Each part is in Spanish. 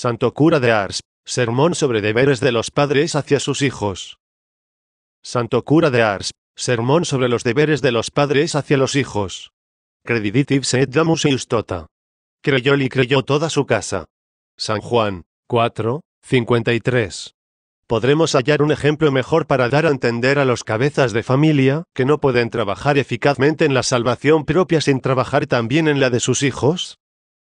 Santo Cura de Ars, Sermón sobre deberes de los padres hacia sus hijos. Santo Cura de Ars, Sermón sobre los deberes de los padres hacia los hijos. Crediditives et damus iustota. Creyó y creyó toda su casa. San Juan, 4, 53. Podremos hallar un ejemplo mejor para dar a entender a los cabezas de familia que no pueden trabajar eficazmente en la salvación propia sin trabajar también en la de sus hijos.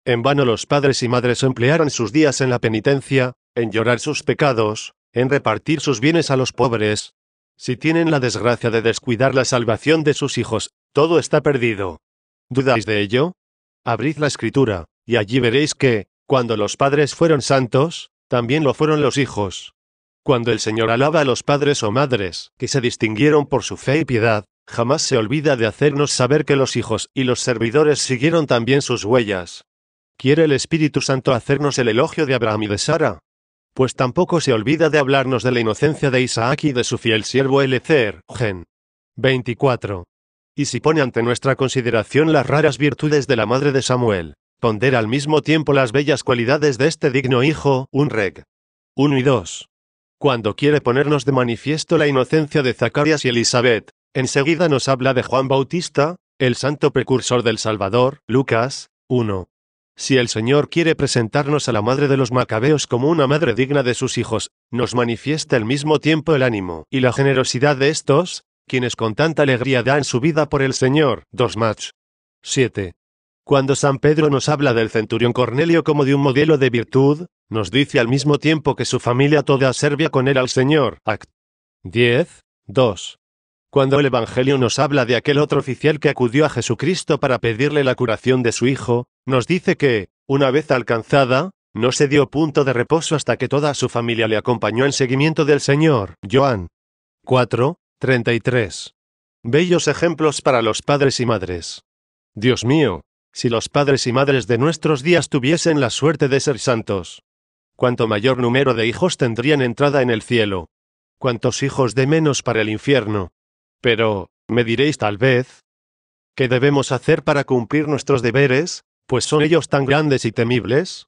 En vano los padres y madres emplearon sus días en la penitencia, en llorar sus pecados, en repartir sus bienes a los pobres. Si tienen la desgracia de descuidar la salvación de sus hijos, todo está perdido. ¿Dudáis de ello? Abrid la escritura, y allí veréis que, cuando los padres fueron santos, también lo fueron los hijos. Cuando el Señor alaba a los padres o madres, que se distinguieron por su fe y piedad, jamás se olvida de hacernos saber que los hijos y los servidores siguieron también sus huellas. ¿Quiere el Espíritu Santo hacernos el elogio de Abraham y de Sara? Pues tampoco se olvida de hablarnos de la inocencia de Isaac y de su fiel siervo Elecer, Gen. 24. Y si pone ante nuestra consideración las raras virtudes de la madre de Samuel, pondera al mismo tiempo las bellas cualidades de este digno hijo, un reg. 1 y 2. Cuando quiere ponernos de manifiesto la inocencia de Zacarias y Elizabeth, enseguida nos habla de Juan Bautista, el santo precursor del Salvador, Lucas, 1. Si el Señor quiere presentarnos a la madre de los macabeos como una madre digna de sus hijos, nos manifiesta al mismo tiempo el ánimo y la generosidad de estos, quienes con tanta alegría dan su vida por el Señor. 2 Mach. 7. Cuando San Pedro nos habla del centurión Cornelio como de un modelo de virtud, nos dice al mismo tiempo que su familia toda servía con él al Señor. Act 10, 2. Cuando el Evangelio nos habla de aquel otro oficial que acudió a Jesucristo para pedirle la curación de su hijo, nos dice que, una vez alcanzada, no se dio punto de reposo hasta que toda su familia le acompañó en seguimiento del Señor. Joan 4, 33. Bellos ejemplos para los padres y madres. Dios mío, si los padres y madres de nuestros días tuviesen la suerte de ser santos, ¿Cuánto mayor número de hijos tendrían entrada en el cielo, ¿Cuántos hijos de menos para el infierno. Pero, me diréis tal vez, ¿qué debemos hacer para cumplir nuestros deberes, pues son ellos tan grandes y temibles?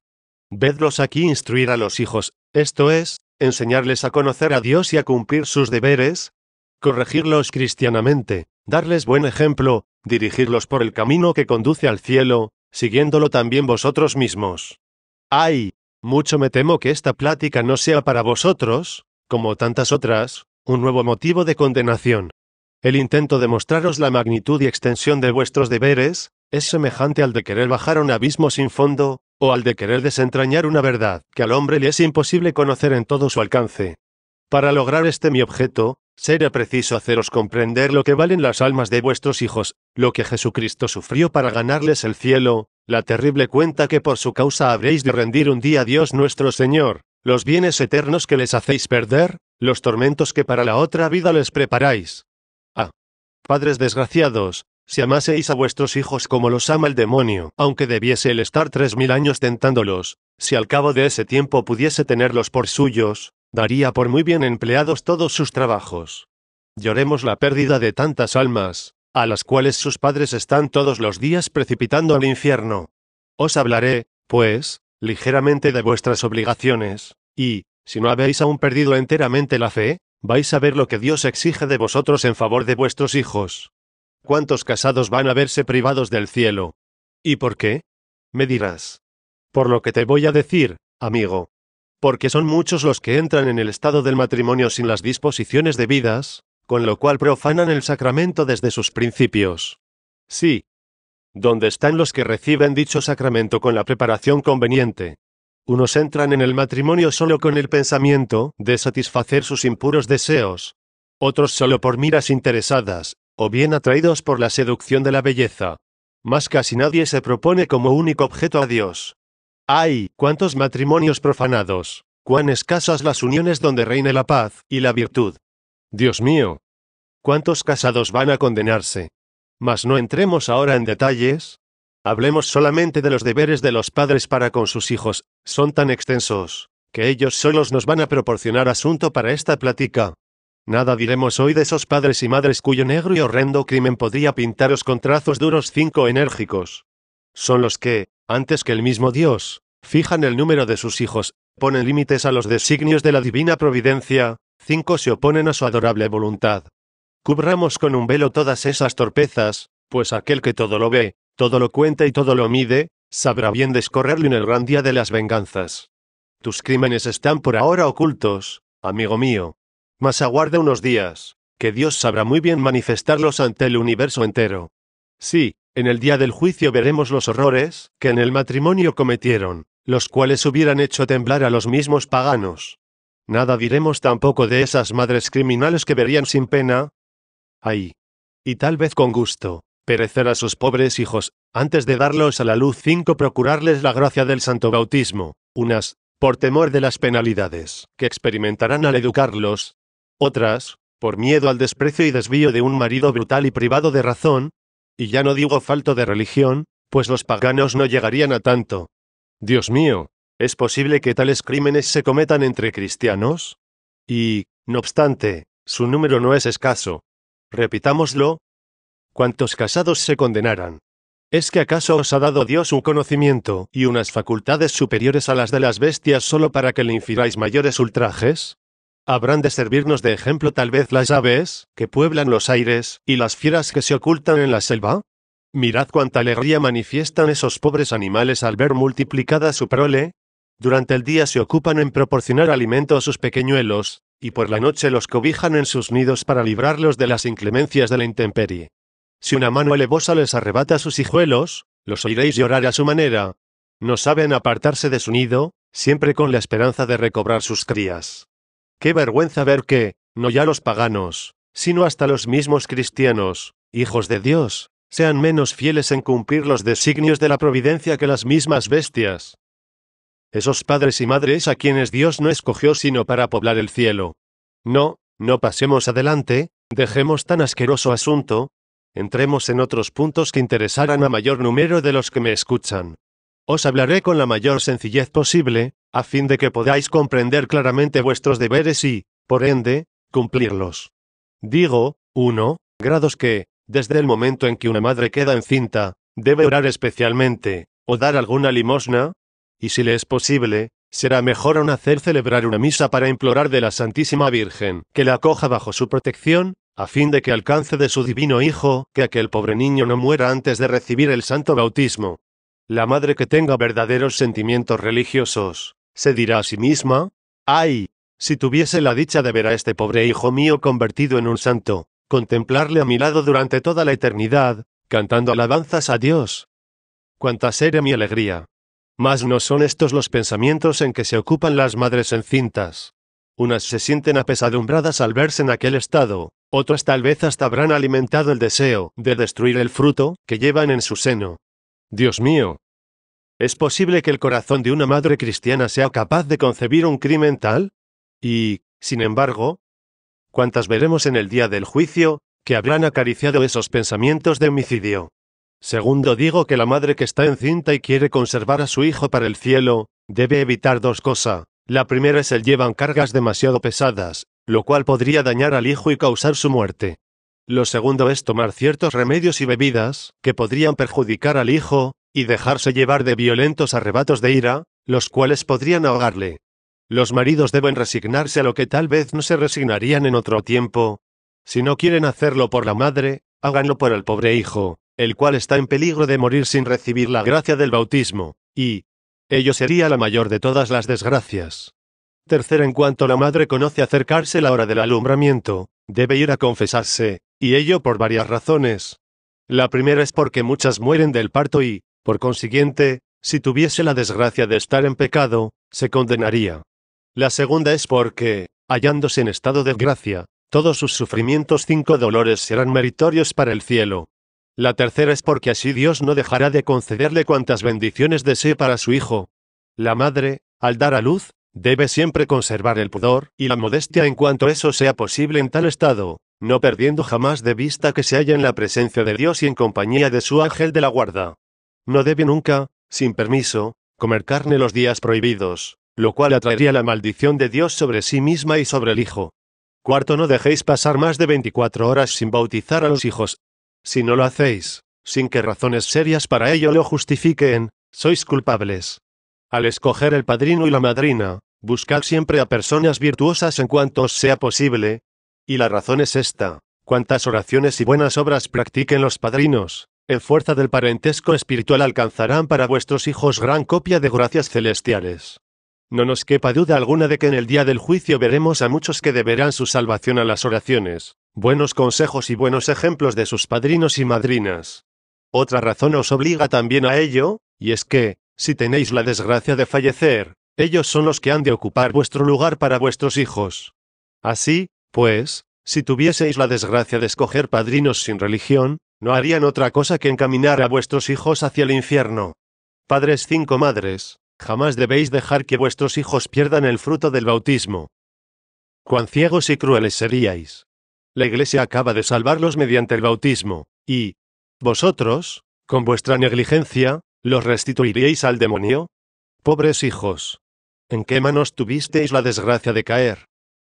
Vedlos aquí instruir a los hijos, esto es, enseñarles a conocer a Dios y a cumplir sus deberes, corregirlos cristianamente, darles buen ejemplo, dirigirlos por el camino que conduce al cielo, siguiéndolo también vosotros mismos. ¡Ay! Mucho me temo que esta plática no sea para vosotros, como tantas otras, un nuevo motivo de condenación. El intento de mostraros la magnitud y extensión de vuestros deberes, es semejante al de querer bajar a un abismo sin fondo, o al de querer desentrañar una verdad que al hombre le es imposible conocer en todo su alcance. Para lograr este mi objeto, será preciso haceros comprender lo que valen las almas de vuestros hijos, lo que Jesucristo sufrió para ganarles el cielo, la terrible cuenta que por su causa habréis de rendir un día a Dios nuestro Señor, los bienes eternos que les hacéis perder, los tormentos que para la otra vida les preparáis. Padres desgraciados, si amaseis a vuestros hijos como los ama el demonio, aunque debiese él estar tres mil años tentándolos, si al cabo de ese tiempo pudiese tenerlos por suyos, daría por muy bien empleados todos sus trabajos. Lloremos la pérdida de tantas almas, a las cuales sus padres están todos los días precipitando al infierno. Os hablaré, pues, ligeramente de vuestras obligaciones, y, si no habéis aún perdido enteramente la fe, vais a ver lo que Dios exige de vosotros en favor de vuestros hijos. ¿Cuántos casados van a verse privados del cielo? ¿Y por qué? Me dirás. Por lo que te voy a decir, amigo. Porque son muchos los que entran en el estado del matrimonio sin las disposiciones debidas, con lo cual profanan el sacramento desde sus principios. Sí. ¿Dónde están los que reciben dicho sacramento con la preparación conveniente? Unos entran en el matrimonio solo con el pensamiento de satisfacer sus impuros deseos. Otros solo por miras interesadas, o bien atraídos por la seducción de la belleza. Más casi nadie se propone como único objeto a Dios. ¡Ay! ¡Cuántos matrimonios profanados! ¡Cuán escasas las uniones donde reine la paz y la virtud! Dios mío. ¿Cuántos casados van a condenarse? Mas no entremos ahora en detalles, Hablemos solamente de los deberes de los padres para con sus hijos, son tan extensos, que ellos solos nos van a proporcionar asunto para esta plática. Nada diremos hoy de esos padres y madres cuyo negro y horrendo crimen podría pintaros con trazos duros cinco enérgicos. Son los que, antes que el mismo Dios, fijan el número de sus hijos, ponen límites a los designios de la divina providencia, cinco se oponen a su adorable voluntad. Cubramos con un velo todas esas torpezas, pues aquel que todo lo ve, todo lo cuenta y todo lo mide, sabrá bien descorrerlo en el gran día de las venganzas. Tus crímenes están por ahora ocultos, amigo mío. Mas aguarda unos días, que Dios sabrá muy bien manifestarlos ante el universo entero. Sí, en el día del juicio veremos los horrores que en el matrimonio cometieron, los cuales hubieran hecho temblar a los mismos paganos. Nada diremos tampoco de esas madres criminales que verían sin pena. Ahí. Y tal vez con gusto, perecer a sus pobres hijos, antes de darlos a la luz 5. Procurarles la gracia del santo bautismo, unas, por temor de las penalidades que experimentarán al educarlos, otras, por miedo al desprecio y desvío de un marido brutal y privado de razón, y ya no digo falto de religión, pues los paganos no llegarían a tanto. Dios mío, ¿es posible que tales crímenes se cometan entre cristianos? Y, no obstante, su número no es escaso. Repitámoslo, cuantos casados se condenaran. ¿Es que acaso os ha dado Dios un conocimiento y unas facultades superiores a las de las bestias solo para que le infiráis mayores ultrajes? ¿Habrán de servirnos de ejemplo tal vez las aves, que pueblan los aires, y las fieras que se ocultan en la selva? Mirad cuánta alegría manifiestan esos pobres animales al ver multiplicada su prole. Durante el día se ocupan en proporcionar alimento a sus pequeñuelos, y por la noche los cobijan en sus nidos para librarlos de las inclemencias de la intemperie. Si una mano elevosa les arrebata sus hijuelos, los oiréis llorar a su manera. No saben apartarse de su nido, siempre con la esperanza de recobrar sus crías. Qué vergüenza ver que, no ya los paganos, sino hasta los mismos cristianos, hijos de Dios, sean menos fieles en cumplir los designios de la providencia que las mismas bestias. Esos padres y madres a quienes Dios no escogió sino para poblar el cielo. No, no pasemos adelante, dejemos tan asqueroso asunto, entremos en otros puntos que interesarán a mayor número de los que me escuchan. Os hablaré con la mayor sencillez posible, a fin de que podáis comprender claramente vuestros deberes y, por ende, cumplirlos. Digo, 1. Grados que, desde el momento en que una madre queda encinta, debe orar especialmente, o dar alguna limosna, y si le es posible, será mejor aún hacer celebrar una misa para implorar de la Santísima Virgen que la acoja bajo su protección, a fin de que alcance de su divino Hijo, que aquel pobre niño no muera antes de recibir el santo bautismo. La madre que tenga verdaderos sentimientos religiosos, se dirá a sí misma, ¡ay! Si tuviese la dicha de ver a este pobre hijo mío convertido en un santo, contemplarle a mi lado durante toda la eternidad, cantando alabanzas a Dios. Cuánta será mi alegría. Mas no son estos los pensamientos en que se ocupan las madres encintas. Unas se sienten apesadumbradas al verse en aquel estado, otras tal vez hasta habrán alimentado el deseo de destruir el fruto que llevan en su seno. Dios mío. ¿Es posible que el corazón de una madre cristiana sea capaz de concebir un crimen tal? Y, sin embargo, ¿cuántas veremos en el día del juicio que habrán acariciado esos pensamientos de homicidio? Segundo, digo que la madre que está encinta y quiere conservar a su hijo para el cielo, debe evitar dos cosas. La primera es el llevan cargas demasiado pesadas, lo cual podría dañar al hijo y causar su muerte. Lo segundo es tomar ciertos remedios y bebidas, que podrían perjudicar al hijo, y dejarse llevar de violentos arrebatos de ira, los cuales podrían ahogarle. Los maridos deben resignarse a lo que tal vez no se resignarían en otro tiempo. Si no quieren hacerlo por la madre, háganlo por el pobre hijo, el cual está en peligro de morir sin recibir la gracia del bautismo, y ello sería la mayor de todas las desgracias. Tercera, en cuanto la madre conoce acercarse la hora del alumbramiento, debe ir a confesarse, y ello por varias razones. La primera es porque muchas mueren del parto y, por consiguiente, si tuviese la desgracia de estar en pecado, se condenaría. La segunda es porque, hallándose en estado de gracia, todos sus sufrimientos cinco dolores serán meritorios para el cielo. La tercera es porque así Dios no dejará de concederle cuantas bendiciones desee para su hijo. La madre, al dar a luz, Debe siempre conservar el pudor y la modestia en cuanto eso sea posible en tal estado, no perdiendo jamás de vista que se halla en la presencia de Dios y en compañía de su ángel de la guarda. No debe nunca, sin permiso, comer carne los días prohibidos, lo cual atraería la maldición de Dios sobre sí misma y sobre el Hijo. Cuarto, no dejéis pasar más de 24 horas sin bautizar a los hijos. Si no lo hacéis, sin que razones serias para ello lo justifiquen, sois culpables. Al escoger el padrino y la madrina, buscad siempre a personas virtuosas en cuanto os sea posible. Y la razón es esta, cuantas oraciones y buenas obras practiquen los padrinos, en fuerza del parentesco espiritual alcanzarán para vuestros hijos gran copia de gracias celestiales. No nos quepa duda alguna de que en el día del juicio veremos a muchos que deberán su salvación a las oraciones, buenos consejos y buenos ejemplos de sus padrinos y madrinas. Otra razón os obliga también a ello, y es que, si tenéis la desgracia de fallecer, ellos son los que han de ocupar vuestro lugar para vuestros hijos. Así, pues, si tuvieseis la desgracia de escoger padrinos sin religión, no harían otra cosa que encaminar a vuestros hijos hacia el infierno. Padres cinco madres, jamás debéis dejar que vuestros hijos pierdan el fruto del bautismo. Cuán ciegos y crueles seríais. La Iglesia acaba de salvarlos mediante el bautismo, y vosotros, con vuestra negligencia, ¿Los restituiríais al demonio? Pobres hijos. ¿En qué manos tuvisteis la desgracia de caer?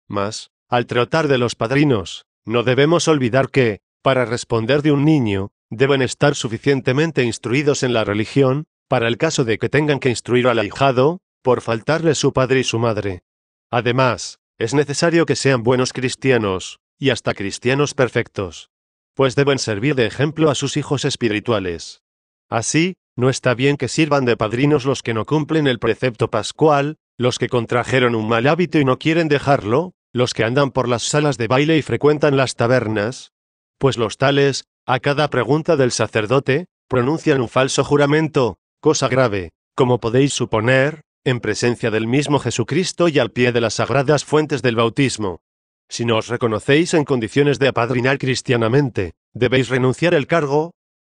Mas, al tratar de los padrinos, no debemos olvidar que, para responder de un niño, deben estar suficientemente instruidos en la religión, para el caso de que tengan que instruir al ahijado, por faltarle su padre y su madre. Además, es necesario que sean buenos cristianos, y hasta cristianos perfectos, pues deben servir de ejemplo a sus hijos espirituales. Así, no está bien que sirvan de padrinos los que no cumplen el precepto pascual, los que contrajeron un mal hábito y no quieren dejarlo, los que andan por las salas de baile y frecuentan las tabernas. Pues los tales, a cada pregunta del sacerdote, pronuncian un falso juramento, cosa grave, como podéis suponer, en presencia del mismo Jesucristo y al pie de las sagradas fuentes del bautismo. Si no os reconocéis en condiciones de apadrinar cristianamente, debéis renunciar el cargo,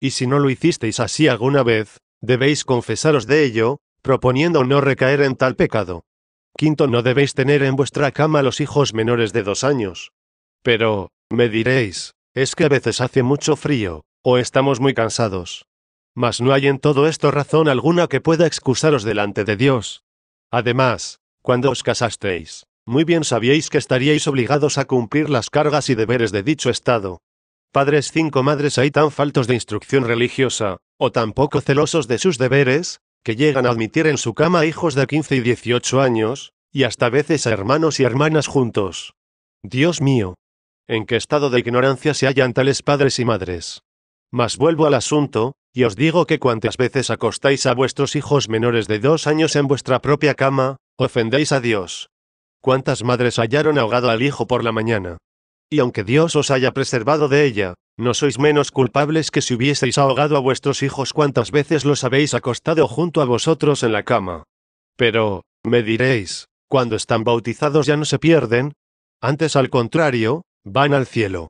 y si no lo hicisteis así alguna vez, debéis confesaros de ello, proponiendo no recaer en tal pecado. Quinto, no debéis tener en vuestra cama los hijos menores de dos años. Pero, me diréis, es que a veces hace mucho frío, o estamos muy cansados. Mas no hay en todo esto razón alguna que pueda excusaros delante de Dios. Además, cuando os casasteis, muy bien sabíais que estaríais obligados a cumplir las cargas y deberes de dicho Estado, Padres cinco madres hay tan faltos de instrucción religiosa, o tan poco celosos de sus deberes, que llegan a admitir en su cama hijos de 15 y 18 años, y hasta veces a hermanos y hermanas juntos. Dios mío. ¿En qué estado de ignorancia se hallan tales padres y madres? Mas vuelvo al asunto, y os digo que cuantas veces acostáis a vuestros hijos menores de dos años en vuestra propia cama, ofendéis a Dios. ¿Cuántas madres hallaron ahogado al hijo por la mañana? y aunque Dios os haya preservado de ella, no sois menos culpables que si hubieseis ahogado a vuestros hijos cuantas veces los habéis acostado junto a vosotros en la cama. Pero, me diréis, cuando están bautizados ya no se pierden, antes al contrario, van al cielo.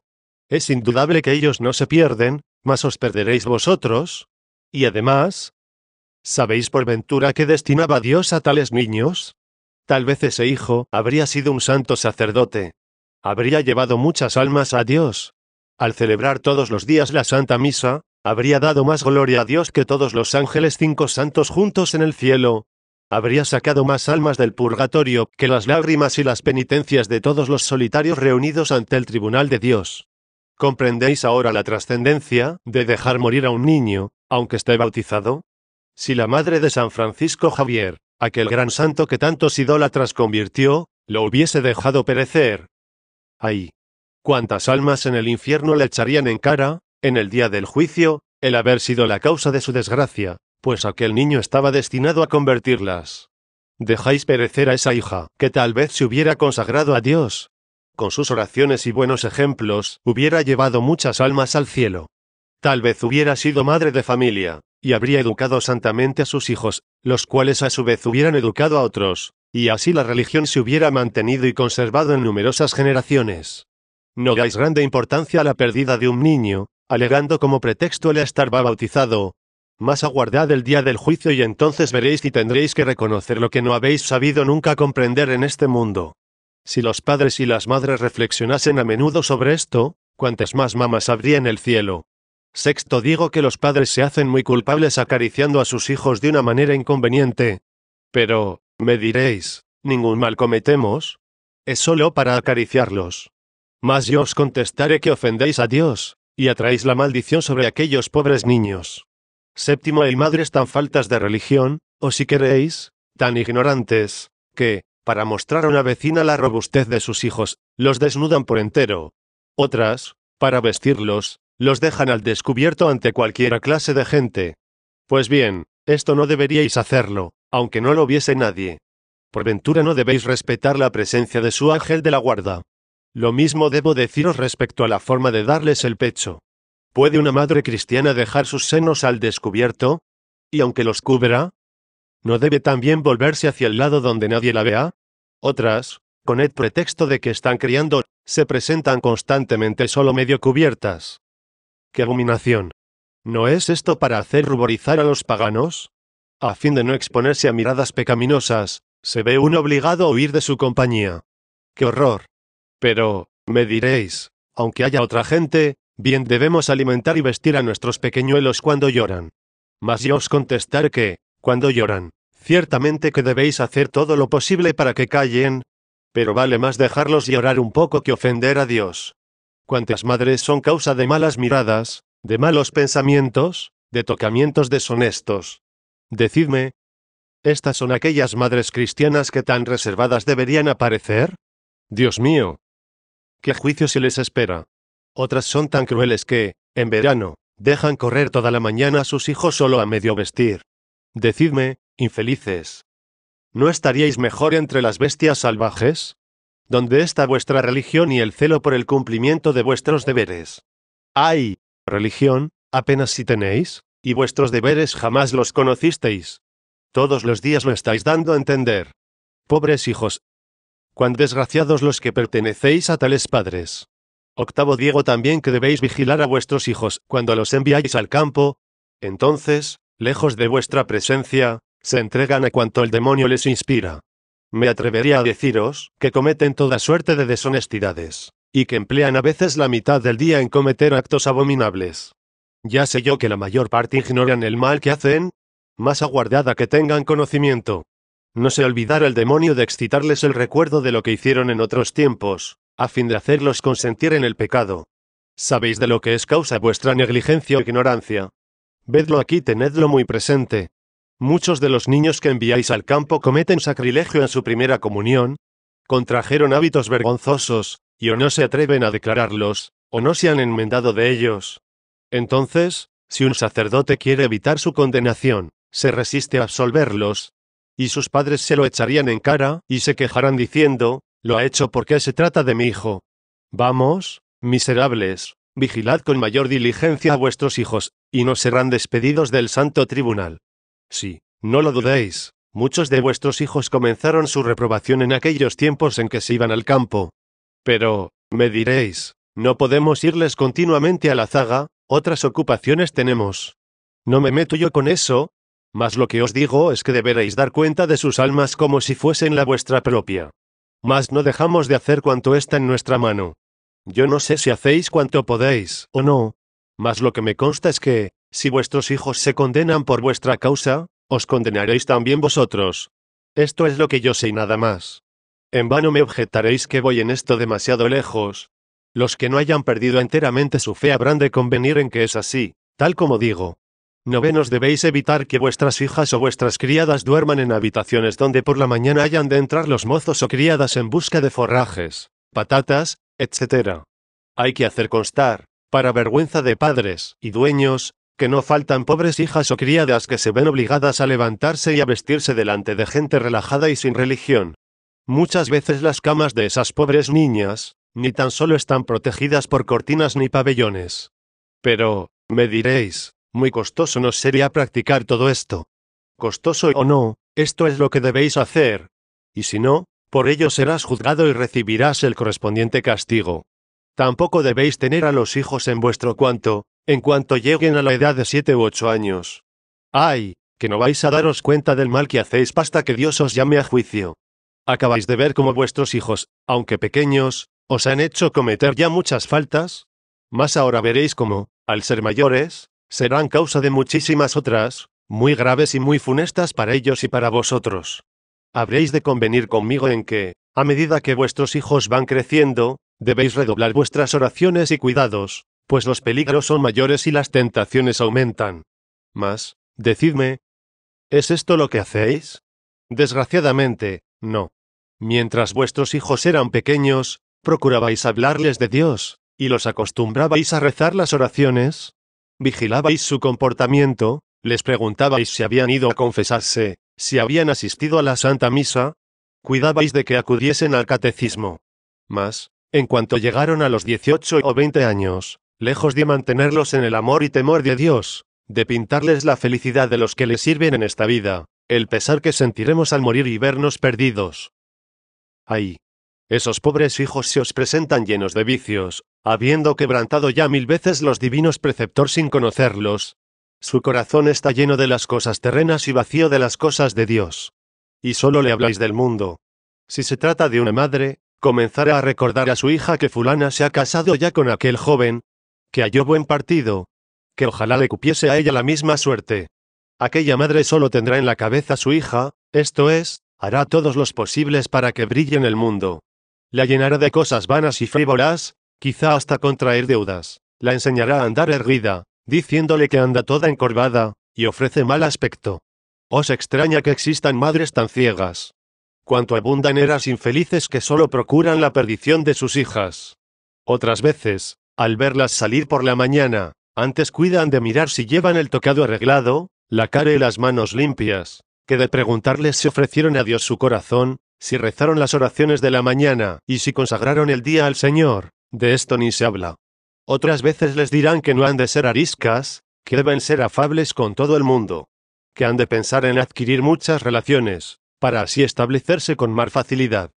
Es indudable que ellos no se pierden, mas os perderéis vosotros. Y además, ¿sabéis por ventura que destinaba Dios a tales niños? Tal vez ese hijo habría sido un santo sacerdote, habría llevado muchas almas a Dios. Al celebrar todos los días la Santa Misa, habría dado más gloria a Dios que todos los ángeles cinco santos juntos en el cielo. Habría sacado más almas del purgatorio que las lágrimas y las penitencias de todos los solitarios reunidos ante el tribunal de Dios. ¿Comprendéis ahora la trascendencia de dejar morir a un niño, aunque esté bautizado? Si la madre de San Francisco Javier, aquel gran santo que tantos idólatras convirtió, lo hubiese dejado perecer, Ay, cuántas almas en el infierno le echarían en cara, en el día del juicio, el haber sido la causa de su desgracia, pues aquel niño estaba destinado a convertirlas. Dejáis perecer a esa hija, que tal vez se hubiera consagrado a Dios. Con sus oraciones y buenos ejemplos, hubiera llevado muchas almas al cielo. Tal vez hubiera sido madre de familia, y habría educado santamente a sus hijos, los cuales a su vez hubieran educado a otros, y así la religión se hubiera mantenido y conservado en numerosas generaciones. No dais grande importancia a la pérdida de un niño, alegando como pretexto el estar bautizado. Más aguardad el día del juicio y entonces veréis y tendréis que reconocer lo que no habéis sabido nunca comprender en este mundo. Si los padres y las madres reflexionasen a menudo sobre esto, ¿cuántas más mamas habría en el cielo. Sexto digo que los padres se hacen muy culpables acariciando a sus hijos de una manera inconveniente. Pero, me diréis, ningún mal cometemos. Es solo para acariciarlos. Mas yo os contestaré que ofendéis a Dios, y atraéis la maldición sobre aquellos pobres niños. Séptimo, hay madres tan faltas de religión, o si queréis, tan ignorantes, que, para mostrar a una vecina la robustez de sus hijos, los desnudan por entero. Otras, para vestirlos, los dejan al descubierto ante cualquiera clase de gente. Pues bien, esto no deberíais hacerlo aunque no lo viese nadie. Por ventura no debéis respetar la presencia de su ángel de la guarda. Lo mismo debo deciros respecto a la forma de darles el pecho. ¿Puede una madre cristiana dejar sus senos al descubierto? ¿Y aunque los cubra? ¿No debe también volverse hacia el lado donde nadie la vea? Otras, con el pretexto de que están criando, se presentan constantemente solo medio cubiertas. ¡Qué abominación! ¿No es esto para hacer ruborizar a los paganos? A fin de no exponerse a miradas pecaminosas, se ve uno obligado a huir de su compañía. ¡Qué horror! Pero, me diréis, aunque haya otra gente, bien debemos alimentar y vestir a nuestros pequeñuelos cuando lloran. Mas yo os contestaré que, cuando lloran, ciertamente que debéis hacer todo lo posible para que callen, pero vale más dejarlos llorar un poco que ofender a Dios. Cuantas madres son causa de malas miradas, de malos pensamientos, de tocamientos deshonestos, Decidme, ¿estas son aquellas madres cristianas que tan reservadas deberían aparecer? Dios mío. ¿Qué juicio se les espera? Otras son tan crueles que, en verano, dejan correr toda la mañana a sus hijos solo a medio vestir. Decidme, infelices. ¿No estaríais mejor entre las bestias salvajes? ¿Dónde está vuestra religión y el celo por el cumplimiento de vuestros deberes? ¡Ay! ¿Religión? ¿Apenas si tenéis? y vuestros deberes jamás los conocisteis. Todos los días lo estáis dando a entender. Pobres hijos. Cuán desgraciados los que pertenecéis a tales padres. Octavo Diego también que debéis vigilar a vuestros hijos cuando los enviáis al campo. Entonces, lejos de vuestra presencia, se entregan a cuanto el demonio les inspira. Me atrevería a deciros que cometen toda suerte de deshonestidades, y que emplean a veces la mitad del día en cometer actos abominables. Ya sé yo que la mayor parte ignoran el mal que hacen. Más aguardada que tengan conocimiento. No se olvidará el demonio de excitarles el recuerdo de lo que hicieron en otros tiempos, a fin de hacerlos consentir en el pecado. Sabéis de lo que es causa vuestra negligencia o ignorancia. Vedlo aquí, tenedlo muy presente. Muchos de los niños que enviáis al campo cometen sacrilegio en su primera comunión, contrajeron hábitos vergonzosos, y o no se atreven a declararlos, o no se han enmendado de ellos, entonces, si un sacerdote quiere evitar su condenación, se resiste a absolverlos, y sus padres se lo echarían en cara, y se quejarán diciendo, lo ha hecho porque se trata de mi hijo. Vamos, miserables, vigilad con mayor diligencia a vuestros hijos, y no serán despedidos del santo tribunal. Sí, no lo dudéis, muchos de vuestros hijos comenzaron su reprobación en aquellos tiempos en que se iban al campo. Pero, me diréis, no podemos irles continuamente a la zaga, otras ocupaciones tenemos. No me meto yo con eso, mas lo que os digo es que deberéis dar cuenta de sus almas como si fuesen la vuestra propia. Mas no dejamos de hacer cuanto está en nuestra mano. Yo no sé si hacéis cuanto podéis o no, mas lo que me consta es que, si vuestros hijos se condenan por vuestra causa, os condenaréis también vosotros. Esto es lo que yo sé y nada más. En vano me objetaréis que voy en esto demasiado lejos, los que no hayan perdido enteramente su fe habrán de convenir en que es así, tal como digo. Novenos debéis evitar que vuestras hijas o vuestras criadas duerman en habitaciones donde por la mañana hayan de entrar los mozos o criadas en busca de forrajes, patatas, etc. Hay que hacer constar, para vergüenza de padres y dueños, que no faltan pobres hijas o criadas que se ven obligadas a levantarse y a vestirse delante de gente relajada y sin religión. Muchas veces las camas de esas pobres niñas, ni tan solo están protegidas por cortinas ni pabellones. Pero, me diréis, muy costoso nos sería practicar todo esto. Costoso o no, esto es lo que debéis hacer. Y si no, por ello serás juzgado y recibirás el correspondiente castigo. Tampoco debéis tener a los hijos en vuestro cuanto, en cuanto lleguen a la edad de siete u ocho años. ¡Ay! que no vais a daros cuenta del mal que hacéis hasta que Dios os llame a juicio. Acabáis de ver cómo vuestros hijos, aunque pequeños, os han hecho cometer ya muchas faltas, Mas ahora veréis cómo, al ser mayores, serán causa de muchísimas otras, muy graves y muy funestas para ellos y para vosotros. Habréis de convenir conmigo en que, a medida que vuestros hijos van creciendo, debéis redoblar vuestras oraciones y cuidados, pues los peligros son mayores y las tentaciones aumentan. Mas, decidme, ¿es esto lo que hacéis? Desgraciadamente, no. Mientras vuestros hijos eran pequeños, procurabais hablarles de Dios, y los acostumbrabais a rezar las oraciones, vigilabais su comportamiento, les preguntabais si habían ido a confesarse, si habían asistido a la Santa Misa, cuidabais de que acudiesen al catecismo. Mas, en cuanto llegaron a los 18 o 20 años, lejos de mantenerlos en el amor y temor de Dios, de pintarles la felicidad de los que les sirven en esta vida, el pesar que sentiremos al morir y vernos perdidos. Ahí, esos pobres hijos se os presentan llenos de vicios, habiendo quebrantado ya mil veces los divinos preceptor sin conocerlos. Su corazón está lleno de las cosas terrenas y vacío de las cosas de Dios. Y solo le habláis del mundo. Si se trata de una madre, comenzará a recordar a su hija que fulana se ha casado ya con aquel joven, que halló buen partido, que ojalá le cupiese a ella la misma suerte. Aquella madre solo tendrá en la cabeza a su hija, esto es, hará todos los posibles para que brille en el mundo la llenará de cosas vanas y frívolas, quizá hasta contraer deudas. La enseñará a andar erguida, diciéndole que anda toda encorvada, y ofrece mal aspecto. Os extraña que existan madres tan ciegas. Cuanto abundan eras infelices que solo procuran la perdición de sus hijas. Otras veces, al verlas salir por la mañana, antes cuidan de mirar si llevan el tocado arreglado, la cara y las manos limpias, que de preguntarles si ofrecieron a Dios su corazón, si rezaron las oraciones de la mañana, y si consagraron el día al Señor, de esto ni se habla. Otras veces les dirán que no han de ser ariscas, que deben ser afables con todo el mundo, que han de pensar en adquirir muchas relaciones, para así establecerse con más facilidad.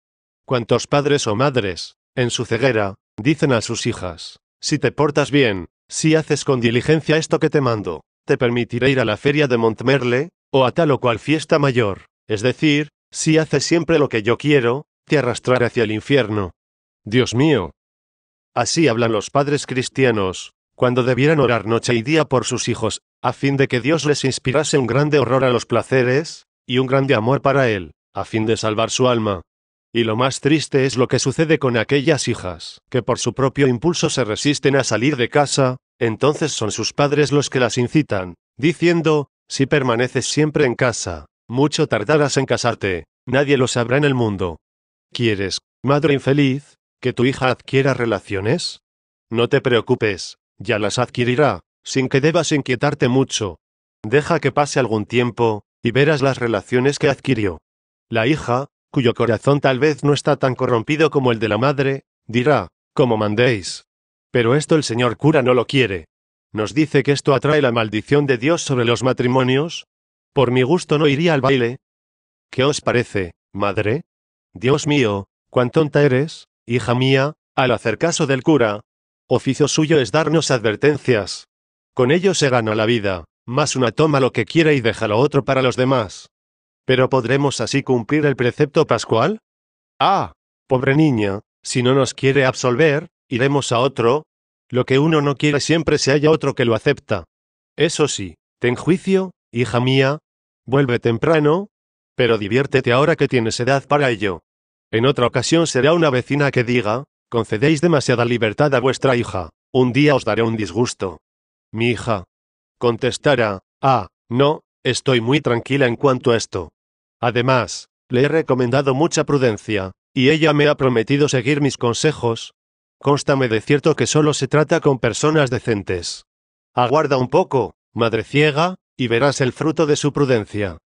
Cuantos padres o madres, en su ceguera, dicen a sus hijas, si te portas bien, si haces con diligencia esto que te mando, te permitiré ir a la feria de Montmerle, o a tal o cual fiesta mayor, es decir, si haces siempre lo que yo quiero, te arrastraré hacia el infierno. Dios mío. Así hablan los padres cristianos, cuando debieran orar noche y día por sus hijos, a fin de que Dios les inspirase un grande horror a los placeres, y un grande amor para Él, a fin de salvar su alma. Y lo más triste es lo que sucede con aquellas hijas, que por su propio impulso se resisten a salir de casa, entonces son sus padres los que las incitan, diciendo, si permaneces siempre en casa, mucho tardarás en casarte, nadie lo sabrá en el mundo. ¿Quieres, madre infeliz, que tu hija adquiera relaciones? No te preocupes, ya las adquirirá, sin que debas inquietarte mucho. Deja que pase algún tiempo, y verás las relaciones que adquirió. La hija, cuyo corazón tal vez no está tan corrompido como el de la madre, dirá, como mandéis. Pero esto el señor cura no lo quiere. Nos dice que esto atrae la maldición de Dios sobre los matrimonios, por mi gusto no iría al baile. ¿Qué os parece, madre? Dios mío, cuán tonta eres, hija mía, al hacer caso del cura. Oficio suyo es darnos advertencias. Con ello se gana la vida, más una toma lo que quiera y deja lo otro para los demás. ¿Pero podremos así cumplir el precepto pascual? Ah, pobre niña, si no nos quiere absolver, iremos a otro. Lo que uno no quiere siempre se halla otro que lo acepta. Eso sí, ten juicio, hija mía, Vuelve temprano, pero diviértete ahora que tienes edad para ello. En otra ocasión será una vecina que diga, concedéis demasiada libertad a vuestra hija, un día os daré un disgusto. Mi hija contestará, ah, no, estoy muy tranquila en cuanto a esto. Además, le he recomendado mucha prudencia, y ella me ha prometido seguir mis consejos. Constame de cierto que solo se trata con personas decentes. Aguarda un poco, madre ciega, y verás el fruto de su prudencia.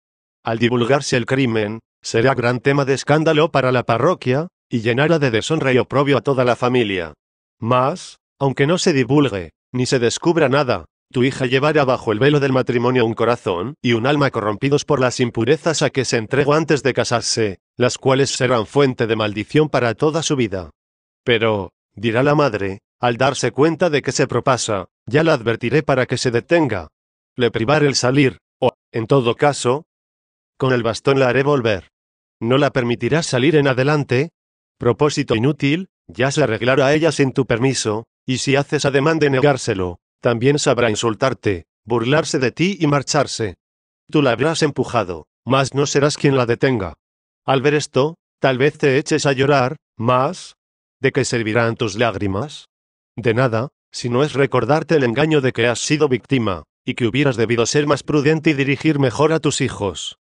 Al divulgarse el crimen, será gran tema de escándalo para la parroquia, y llenará de deshonra y oprobio a toda la familia. Mas, aunque no se divulgue, ni se descubra nada, tu hija llevará bajo el velo del matrimonio un corazón y un alma corrompidos por las impurezas a que se entregó antes de casarse, las cuales serán fuente de maldición para toda su vida. Pero, dirá la madre, al darse cuenta de que se propasa, ya la advertiré para que se detenga, le privar el salir, o, en todo caso, con el bastón la haré volver. ¿No la permitirás salir en adelante? Propósito inútil, ya se arreglará a ella sin tu permiso, y si haces ademán de negárselo, también sabrá insultarte, burlarse de ti y marcharse. Tú la habrás empujado, mas no serás quien la detenga. Al ver esto, tal vez te eches a llorar, mas... ¿De qué servirán tus lágrimas? De nada, si no es recordarte el engaño de que has sido víctima, y que hubieras debido ser más prudente y dirigir mejor a tus hijos.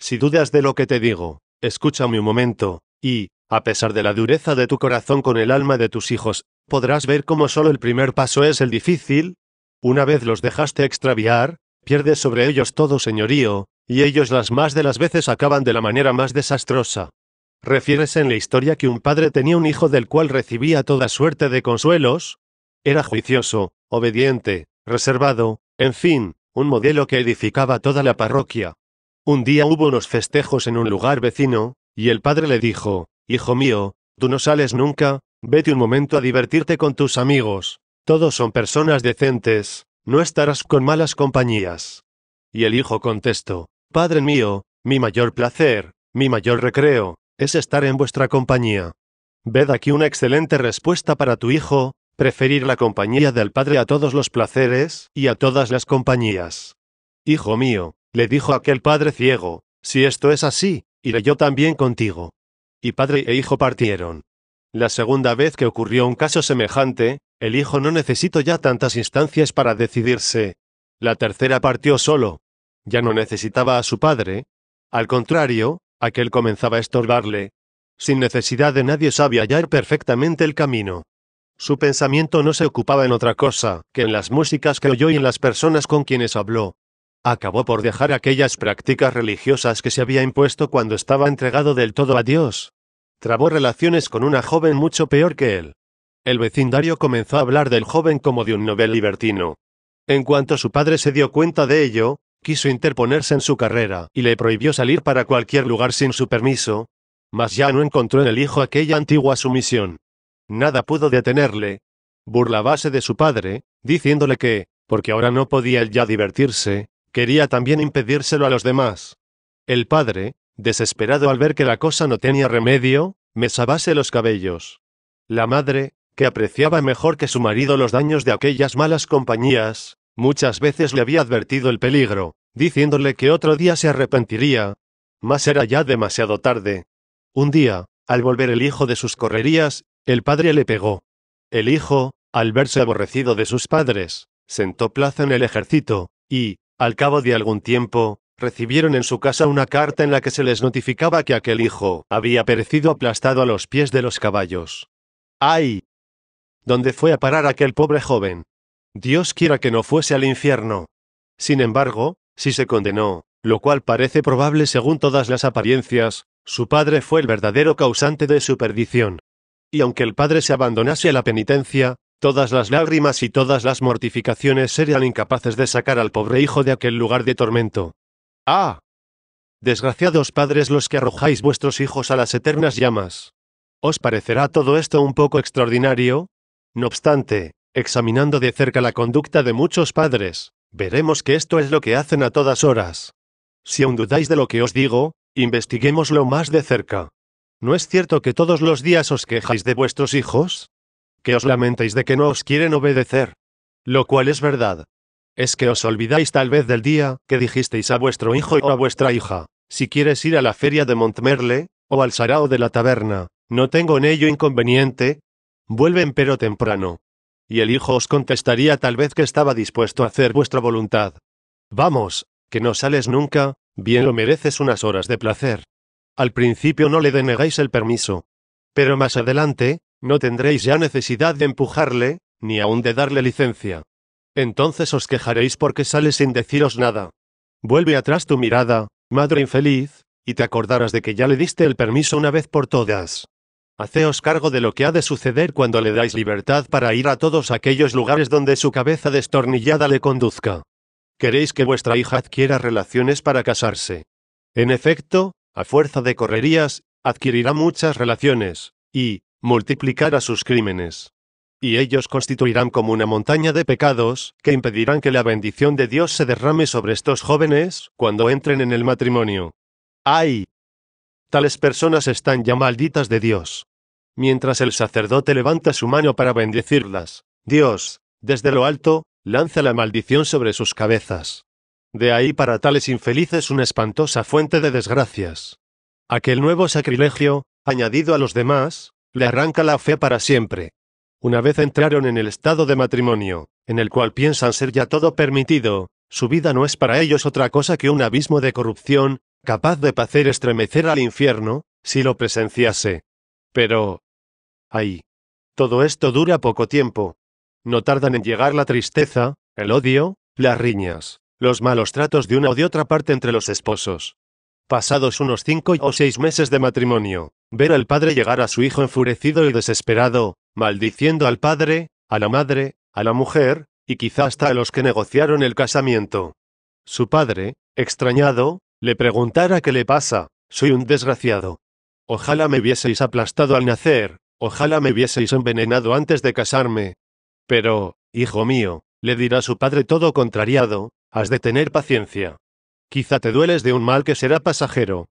Si dudas de lo que te digo, escúchame un momento, y, a pesar de la dureza de tu corazón con el alma de tus hijos, podrás ver cómo solo el primer paso es el difícil. Una vez los dejaste extraviar, pierdes sobre ellos todo señorío, y ellos las más de las veces acaban de la manera más desastrosa. Refieres en la historia que un padre tenía un hijo del cual recibía toda suerte de consuelos. Era juicioso, obediente, reservado, en fin, un modelo que edificaba toda la parroquia. Un día hubo unos festejos en un lugar vecino, y el padre le dijo, Hijo mío, tú no sales nunca, vete un momento a divertirte con tus amigos. Todos son personas decentes, no estarás con malas compañías. Y el hijo contestó, Padre mío, mi mayor placer, mi mayor recreo, es estar en vuestra compañía. Ved aquí una excelente respuesta para tu hijo, Preferir la compañía del padre a todos los placeres, y a todas las compañías. Hijo mío, le dijo aquel padre ciego, si esto es así, iré yo también contigo. Y padre e hijo partieron. La segunda vez que ocurrió un caso semejante, el hijo no necesitó ya tantas instancias para decidirse. La tercera partió solo. Ya no necesitaba a su padre. Al contrario, aquel comenzaba a estorbarle. Sin necesidad de nadie sabía hallar perfectamente el camino. Su pensamiento no se ocupaba en otra cosa que en las músicas que oyó y en las personas con quienes habló. Acabó por dejar aquellas prácticas religiosas que se había impuesto cuando estaba entregado del todo a Dios. Trabó relaciones con una joven mucho peor que él. El vecindario comenzó a hablar del joven como de un novel libertino. En cuanto su padre se dio cuenta de ello, quiso interponerse en su carrera y le prohibió salir para cualquier lugar sin su permiso. Mas ya no encontró en el hijo aquella antigua sumisión. Nada pudo detenerle. Burlabase de su padre, diciéndole que, porque ahora no podía él ya divertirse, quería también impedírselo a los demás. El padre, desesperado al ver que la cosa no tenía remedio, mesabase los cabellos. La madre, que apreciaba mejor que su marido los daños de aquellas malas compañías, muchas veces le había advertido el peligro, diciéndole que otro día se arrepentiría. Mas era ya demasiado tarde. Un día, al volver el hijo de sus correrías, el padre le pegó. El hijo, al verse aborrecido de sus padres, sentó plaza en el ejército, y, al cabo de algún tiempo, recibieron en su casa una carta en la que se les notificaba que aquel hijo había perecido aplastado a los pies de los caballos. ¡Ay! ¿Dónde fue a parar aquel pobre joven? Dios quiera que no fuese al infierno. Sin embargo, si se condenó, lo cual parece probable según todas las apariencias, su padre fue el verdadero causante de su perdición. Y aunque el padre se abandonase a la penitencia, todas las lágrimas y todas las mortificaciones serían incapaces de sacar al pobre hijo de aquel lugar de tormento. ¡Ah! Desgraciados padres los que arrojáis vuestros hijos a las eternas llamas. ¿Os parecerá todo esto un poco extraordinario? No obstante, examinando de cerca la conducta de muchos padres, veremos que esto es lo que hacen a todas horas. Si aún dudáis de lo que os digo, investiguémoslo más de cerca. ¿No es cierto que todos los días os quejáis de vuestros hijos? Que os lamentáis de que no os quieren obedecer. Lo cual es verdad. Es que os olvidáis tal vez del día que dijisteis a vuestro hijo o a vuestra hija, si quieres ir a la feria de Montmerle, o al sarao de la taberna, no tengo en ello inconveniente. Vuelven pero temprano. Y el hijo os contestaría tal vez que estaba dispuesto a hacer vuestra voluntad. Vamos, que no sales nunca, bien lo mereces unas horas de placer. Al principio no le denegáis el permiso. Pero más adelante, no tendréis ya necesidad de empujarle, ni aun de darle licencia. Entonces os quejaréis porque sale sin deciros nada. Vuelve atrás tu mirada, madre infeliz, y te acordarás de que ya le diste el permiso una vez por todas. Haceos cargo de lo que ha de suceder cuando le dais libertad para ir a todos aquellos lugares donde su cabeza destornillada le conduzca. Queréis que vuestra hija adquiera relaciones para casarse. En efecto, a fuerza de correrías, adquirirá muchas relaciones, y multiplicará sus crímenes. Y ellos constituirán como una montaña de pecados, que impedirán que la bendición de Dios se derrame sobre estos jóvenes cuando entren en el matrimonio. ¡Ay! Tales personas están ya malditas de Dios. Mientras el sacerdote levanta su mano para bendecirlas, Dios, desde lo alto, lanza la maldición sobre sus cabezas. De ahí para tales infelices una espantosa fuente de desgracias. Aquel nuevo sacrilegio, añadido a los demás, le arranca la fe para siempre. Una vez entraron en el estado de matrimonio, en el cual piensan ser ya todo permitido, su vida no es para ellos otra cosa que un abismo de corrupción, capaz de hacer estremecer al infierno, si lo presenciase. Pero... ¡Ay! Todo esto dura poco tiempo. No tardan en llegar la tristeza, el odio, las riñas los malos tratos de una o de otra parte entre los esposos. Pasados unos cinco o seis meses de matrimonio, ver al padre llegar a su hijo enfurecido y desesperado, maldiciendo al padre, a la madre, a la mujer, y quizá hasta a los que negociaron el casamiento. Su padre, extrañado, le preguntara qué le pasa, soy un desgraciado. Ojalá me hubieseis aplastado al nacer, ojalá me hubieseis envenenado antes de casarme. Pero, hijo mío, le dirá su padre todo contrariado, Has de tener paciencia. Quizá te dueles de un mal que será pasajero.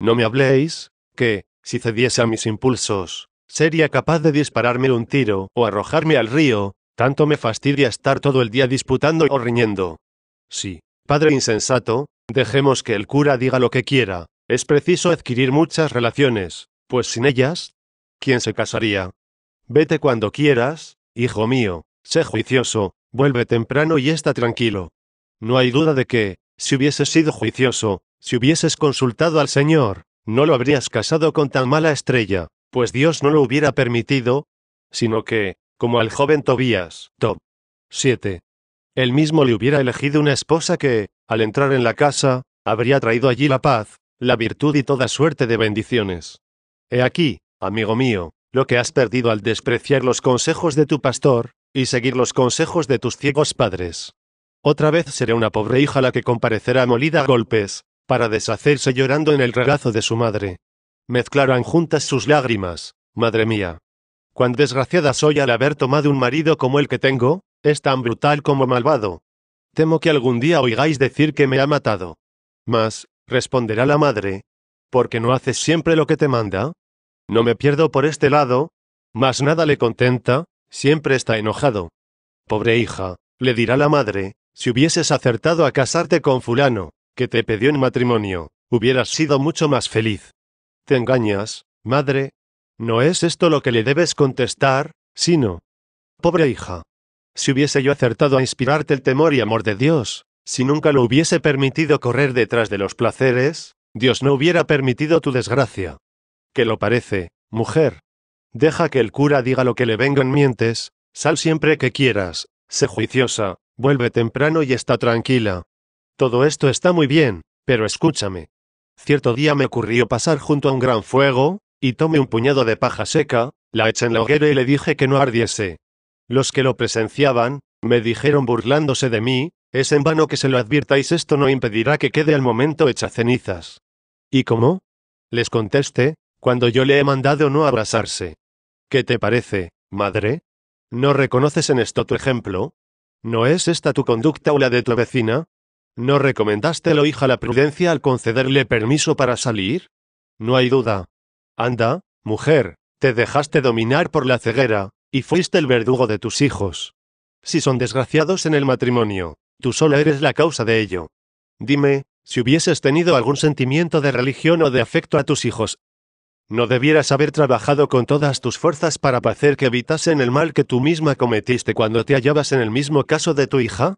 No me habléis, que, si cediese a mis impulsos, sería capaz de dispararme un tiro o arrojarme al río, tanto me fastidia estar todo el día disputando o riñendo. Sí, padre insensato, dejemos que el cura diga lo que quiera, es preciso adquirir muchas relaciones, pues sin ellas, ¿quién se casaría? Vete cuando quieras, hijo mío, sé juicioso, vuelve temprano y está tranquilo. No hay duda de que, si hubieses sido juicioso, si hubieses consultado al Señor, no lo habrías casado con tan mala estrella, pues Dios no lo hubiera permitido, sino que, como al joven Tobías, Top 7. Él mismo le hubiera elegido una esposa que, al entrar en la casa, habría traído allí la paz, la virtud y toda suerte de bendiciones. He aquí, amigo mío, lo que has perdido al despreciar los consejos de tu pastor, y seguir los consejos de tus ciegos padres. Otra vez seré una pobre hija la que comparecerá molida a golpes, para deshacerse llorando en el regazo de su madre. Mezclarán juntas sus lágrimas, madre mía. Cuán desgraciada soy al haber tomado un marido como el que tengo, es tan brutal como malvado. Temo que algún día oigáis decir que me ha matado. Mas, responderá la madre, porque no haces siempre lo que te manda? No me pierdo por este lado, mas nada le contenta, siempre está enojado. Pobre hija, le dirá la madre, si hubieses acertado a casarte con fulano, que te pidió en matrimonio, hubieras sido mucho más feliz. Te engañas, madre. No es esto lo que le debes contestar, sino... Pobre hija. Si hubiese yo acertado a inspirarte el temor y amor de Dios, si nunca lo hubiese permitido correr detrás de los placeres, Dios no hubiera permitido tu desgracia. ¿Qué lo parece, mujer? Deja que el cura diga lo que le venga en mientes, sal siempre que quieras, sé juiciosa, Vuelve temprano y está tranquila. Todo esto está muy bien, pero escúchame. Cierto día me ocurrió pasar junto a un gran fuego, y tomé un puñado de paja seca, la eché en la hoguera y le dije que no ardiese. Los que lo presenciaban, me dijeron burlándose de mí, es en vano que se lo advirtáis esto no impedirá que quede al momento hecha cenizas. ¿Y cómo? Les contesté, cuando yo le he mandado no abrazarse. ¿Qué te parece, madre? ¿No reconoces en esto tu ejemplo? ¿No es esta tu conducta o la de tu vecina? ¿No recomendaste lo hija la prudencia al concederle permiso para salir? No hay duda. Anda, mujer, te dejaste dominar por la ceguera, y fuiste el verdugo de tus hijos. Si son desgraciados en el matrimonio, tú sola eres la causa de ello. Dime, si hubieses tenido algún sentimiento de religión o de afecto a tus hijos, no debieras haber trabajado con todas tus fuerzas para hacer que evitasen el mal que tú misma cometiste cuando te hallabas en el mismo caso de tu hija?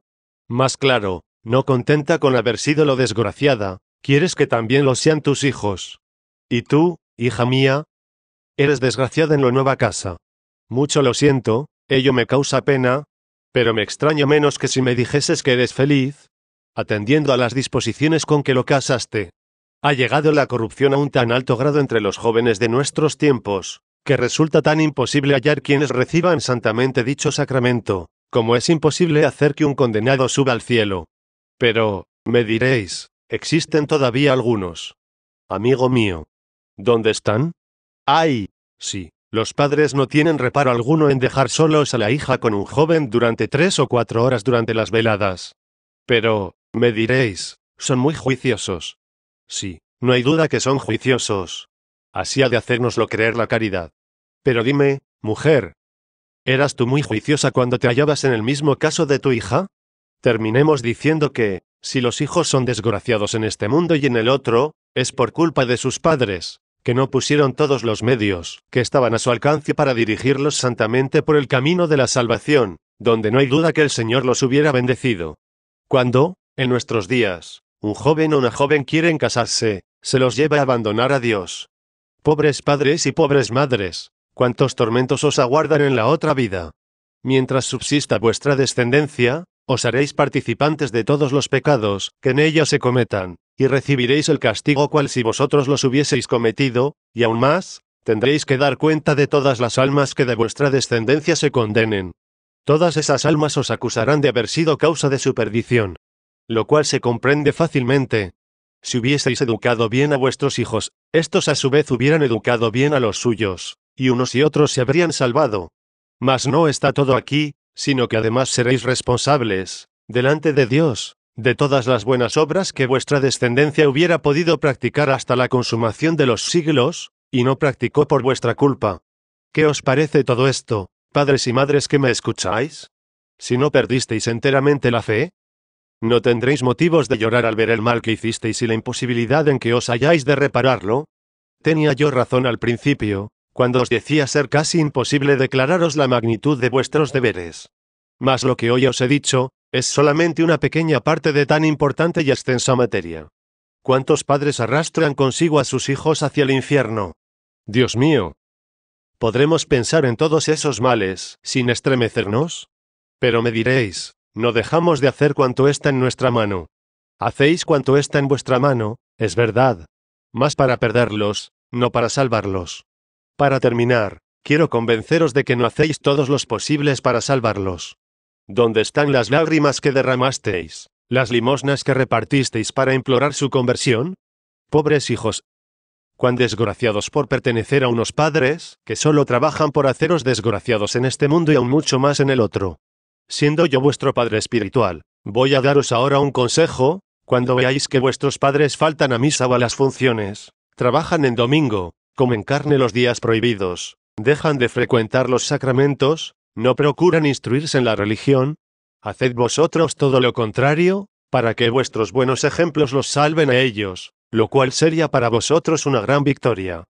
Más claro, no contenta con haber sido lo desgraciada, quieres que también lo sean tus hijos. ¿Y tú, hija mía? Eres desgraciada en la nueva casa. Mucho lo siento, ello me causa pena, pero me extraño menos que si me dijeses que eres feliz, atendiendo a las disposiciones con que lo casaste. Ha llegado la corrupción a un tan alto grado entre los jóvenes de nuestros tiempos, que resulta tan imposible hallar quienes reciban santamente dicho sacramento, como es imposible hacer que un condenado suba al cielo. Pero, me diréis, existen todavía algunos. Amigo mío. ¿Dónde están? ¡Ay! Sí, los padres no tienen reparo alguno en dejar solos a la hija con un joven durante tres o cuatro horas durante las veladas. Pero, me diréis, son muy juiciosos, Sí, no hay duda que son juiciosos. Así ha de hacernoslo creer la caridad. Pero dime, mujer, ¿eras tú muy juiciosa cuando te hallabas en el mismo caso de tu hija? Terminemos diciendo que, si los hijos son desgraciados en este mundo y en el otro, es por culpa de sus padres, que no pusieron todos los medios que estaban a su alcance para dirigirlos santamente por el camino de la salvación, donde no hay duda que el Señor los hubiera bendecido. Cuando, en nuestros días, un joven o una joven quieren casarse, se los lleva a abandonar a Dios. Pobres padres y pobres madres, cuántos tormentos os aguardan en la otra vida. Mientras subsista vuestra descendencia, os haréis participantes de todos los pecados que en ella se cometan, y recibiréis el castigo cual si vosotros los hubieseis cometido, y aún más, tendréis que dar cuenta de todas las almas que de vuestra descendencia se condenen. Todas esas almas os acusarán de haber sido causa de su perdición lo cual se comprende fácilmente. Si hubieseis educado bien a vuestros hijos, estos a su vez hubieran educado bien a los suyos, y unos y otros se habrían salvado. Mas no está todo aquí, sino que además seréis responsables, delante de Dios, de todas las buenas obras que vuestra descendencia hubiera podido practicar hasta la consumación de los siglos, y no practicó por vuestra culpa. ¿Qué os parece todo esto, padres y madres que me escucháis? Si no perdisteis enteramente la fe, no tendréis motivos de llorar al ver el mal que hicisteis y la imposibilidad en que os halláis de repararlo. Tenía yo razón al principio, cuando os decía ser casi imposible declararos la magnitud de vuestros deberes. Mas lo que hoy os he dicho, es solamente una pequeña parte de tan importante y extensa materia. ¿Cuántos padres arrastran consigo a sus hijos hacia el infierno? Dios mío. ¿Podremos pensar en todos esos males, sin estremecernos? Pero me diréis, no dejamos de hacer cuanto está en nuestra mano. Hacéis cuanto está en vuestra mano, es verdad. Más para perderlos, no para salvarlos. Para terminar, quiero convenceros de que no hacéis todos los posibles para salvarlos. ¿Dónde están las lágrimas que derramasteis, las limosnas que repartisteis para implorar su conversión? Pobres hijos. Cuán desgraciados por pertenecer a unos padres, que solo trabajan por haceros desgraciados en este mundo y aún mucho más en el otro siendo yo vuestro Padre espiritual, voy a daros ahora un consejo, cuando veáis que vuestros padres faltan a misa o a las funciones, trabajan en domingo, comen carne los días prohibidos, dejan de frecuentar los sacramentos, no procuran instruirse en la religión, haced vosotros todo lo contrario, para que vuestros buenos ejemplos los salven a ellos, lo cual sería para vosotros una gran victoria.